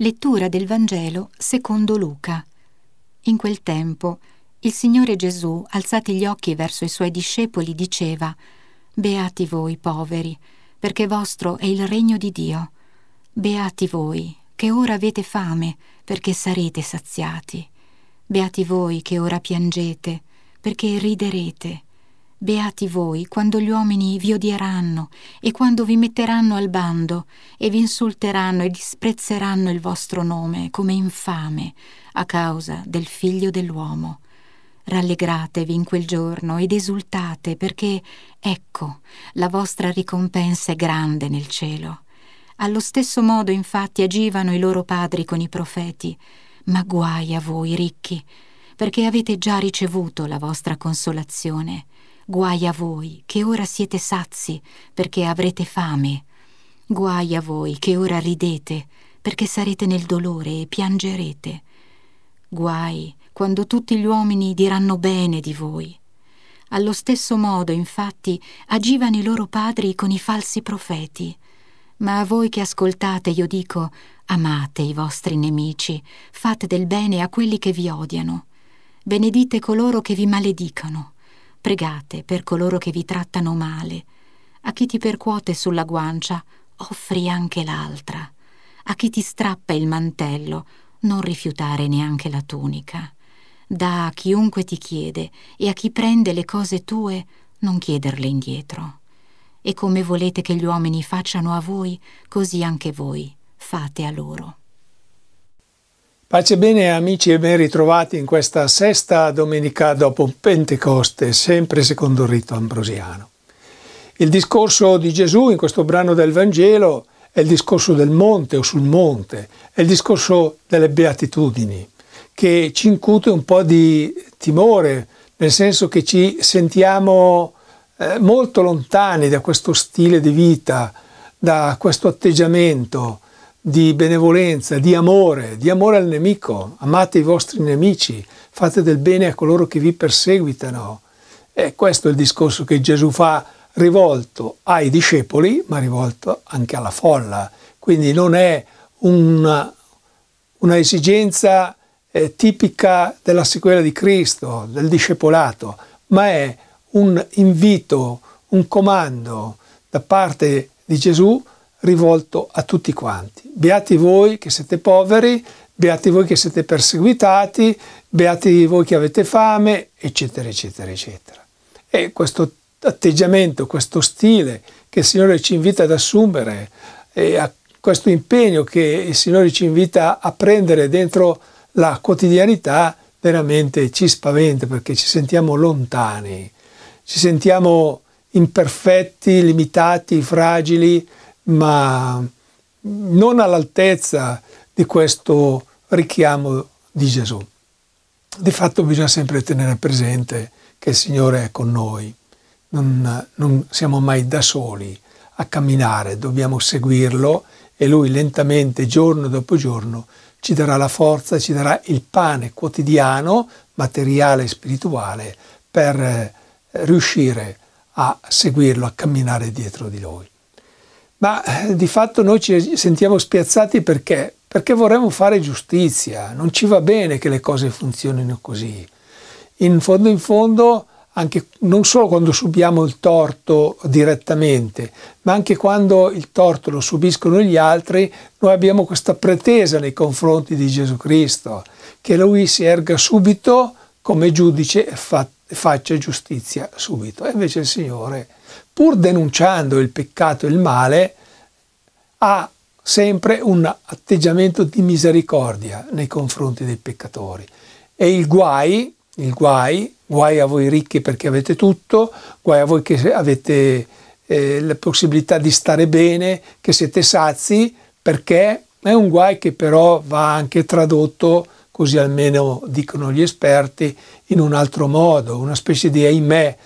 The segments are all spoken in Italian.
Lettura del Vangelo secondo Luca. In quel tempo il Signore Gesù, alzati gli occhi verso i suoi discepoli, diceva, Beati voi poveri, perché vostro è il regno di Dio. Beati voi, che ora avete fame, perché sarete saziati. Beati voi che ora piangete, perché riderete. Beati voi quando gli uomini vi odieranno e quando vi metteranno al bando e vi insulteranno e disprezzeranno il vostro nome come infame a causa del figlio dell'uomo. Rallegratevi in quel giorno ed esultate perché, ecco, la vostra ricompensa è grande nel cielo. Allo stesso modo infatti agivano i loro padri con i profeti, ma guai a voi ricchi, perché avete già ricevuto la vostra consolazione. Guai a voi, che ora siete sazi, perché avrete fame. Guai a voi, che ora ridete, perché sarete nel dolore e piangerete. Guai quando tutti gli uomini diranno bene di voi. Allo stesso modo, infatti, agivano i loro padri con i falsi profeti. Ma a voi che ascoltate io dico, amate i vostri nemici, fate del bene a quelli che vi odiano, benedite coloro che vi maledicano, pregate per coloro che vi trattano male. A chi ti percuote sulla guancia, offri anche l'altra. A chi ti strappa il mantello, non rifiutare neanche la tunica. Da a chiunque ti chiede e a chi prende le cose tue, non chiederle indietro. E come volete che gli uomini facciano a voi, così anche voi fate a loro. Pace bene amici e ben ritrovati in questa sesta domenica dopo Pentecoste, sempre secondo il rito ambrosiano. Il discorso di Gesù in questo brano del Vangelo è il discorso del monte o sul monte, è il discorso delle beatitudini, che ci incute un po' di timore, nel senso che ci sentiamo eh, molto lontani da questo stile di vita, da questo atteggiamento, di benevolenza, di amore, di amore al nemico, amate i vostri nemici, fate del bene a coloro che vi perseguitano. E questo è il discorso che Gesù fa rivolto ai discepoli, ma rivolto anche alla folla. Quindi non è una, una esigenza eh, tipica della sequela di Cristo, del discepolato, ma è un invito, un comando da parte di Gesù rivolto a tutti quanti. Beati voi che siete poveri, beati voi che siete perseguitati, beati voi che avete fame, eccetera, eccetera, eccetera. E questo atteggiamento, questo stile che il Signore ci invita ad assumere, questo impegno che il Signore ci invita a prendere dentro la quotidianità, veramente ci spaventa perché ci sentiamo lontani, ci sentiamo imperfetti, limitati, fragili, ma non all'altezza di questo richiamo di Gesù. Di fatto bisogna sempre tenere presente che il Signore è con noi, non, non siamo mai da soli a camminare, dobbiamo seguirlo e Lui lentamente, giorno dopo giorno, ci darà la forza, ci darà il pane quotidiano, materiale e spirituale, per eh, riuscire a seguirlo, a camminare dietro di Lui ma eh, di fatto noi ci sentiamo spiazzati perché? Perché vorremmo fare giustizia, non ci va bene che le cose funzionino così. In fondo in fondo, anche, non solo quando subiamo il torto direttamente, ma anche quando il torto lo subiscono gli altri, noi abbiamo questa pretesa nei confronti di Gesù Cristo, che lui si erga subito come giudice e fa faccia giustizia subito. E invece il Signore, pur denunciando il peccato e il male, ha sempre un atteggiamento di misericordia nei confronti dei peccatori. E il guai, il guai, guai a voi ricchi perché avete tutto, guai a voi che avete eh, la possibilità di stare bene, che siete sazi, perché è un guai che però va anche tradotto così almeno dicono gli esperti, in un altro modo, una specie di ahimè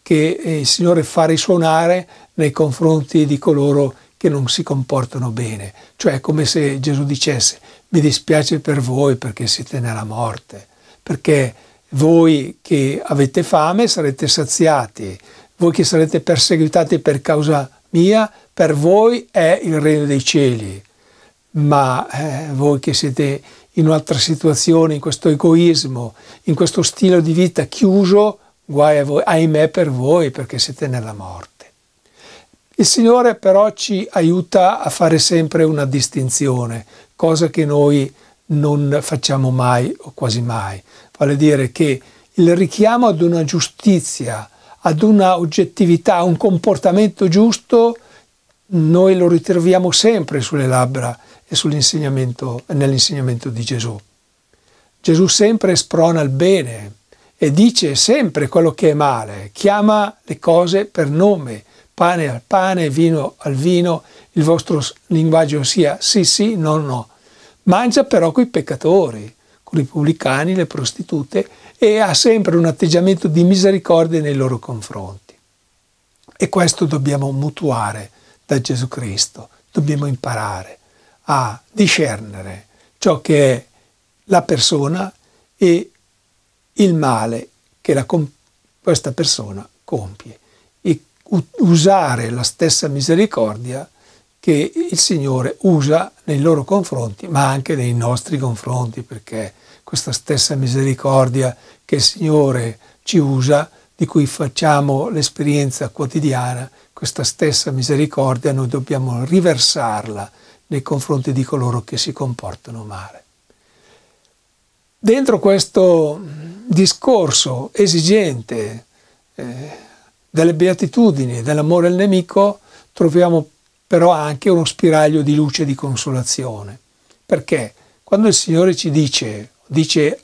che eh, il Signore fa risuonare nei confronti di coloro che non si comportano bene. Cioè come se Gesù dicesse mi dispiace per voi perché siete nella morte, perché voi che avete fame sarete saziati, voi che sarete perseguitati per causa mia, per voi è il regno dei cieli, ma eh, voi che siete in un'altra situazione, in questo egoismo, in questo stile di vita chiuso, guai a voi, ahimè per voi perché siete nella morte. Il Signore però ci aiuta a fare sempre una distinzione, cosa che noi non facciamo mai o quasi mai, vale dire che il richiamo ad una giustizia, ad una oggettività, a un comportamento giusto, noi lo ritroviamo sempre sulle labbra e nell'insegnamento di Gesù. Gesù sempre sprona il bene e dice sempre quello che è male, chiama le cose per nome, pane al pane, vino al vino, il vostro linguaggio sia sì sì, no no. Mangia però coi peccatori, con i pubblicani, le prostitute e ha sempre un atteggiamento di misericordia nei loro confronti. E questo dobbiamo mutuare da Gesù Cristo, dobbiamo imparare a discernere ciò che è la persona e il male che la, questa persona compie e usare la stessa misericordia che il Signore usa nei loro confronti, ma anche nei nostri confronti, perché questa stessa misericordia che il Signore ci usa, di cui facciamo l'esperienza quotidiana, questa stessa misericordia noi dobbiamo riversarla nei confronti di coloro che si comportano male. Dentro questo discorso esigente eh, delle beatitudini, e dell'amore al nemico, troviamo però anche uno spiraglio di luce e di consolazione. Perché quando il Signore ci dice, dice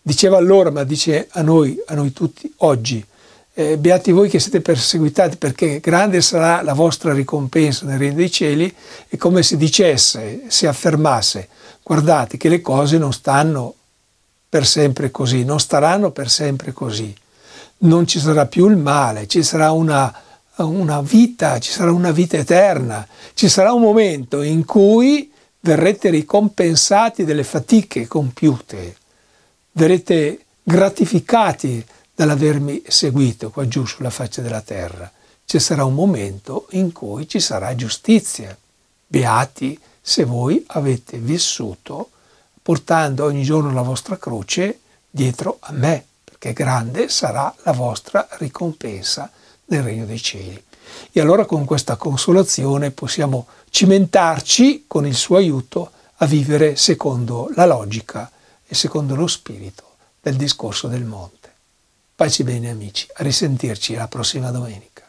diceva allora, ma dice a noi, a noi tutti oggi, eh, beati voi che siete perseguitati perché grande sarà la vostra ricompensa nel regno dei cieli, è come se dicesse, si affermasse, guardate che le cose non stanno per sempre così, non staranno per sempre così, non ci sarà più il male, ci sarà una, una vita, ci sarà una vita eterna, ci sarà un momento in cui verrete ricompensati delle fatiche compiute, verrete gratificati dall'avermi seguito qua giù sulla faccia della terra. Ci sarà un momento in cui ci sarà giustizia. Beati se voi avete vissuto portando ogni giorno la vostra croce dietro a me, perché grande sarà la vostra ricompensa nel regno dei cieli. E allora con questa consolazione possiamo cimentarci con il suo aiuto a vivere secondo la logica e secondo lo spirito del discorso del monte. Pace bene amici, a risentirci la prossima domenica.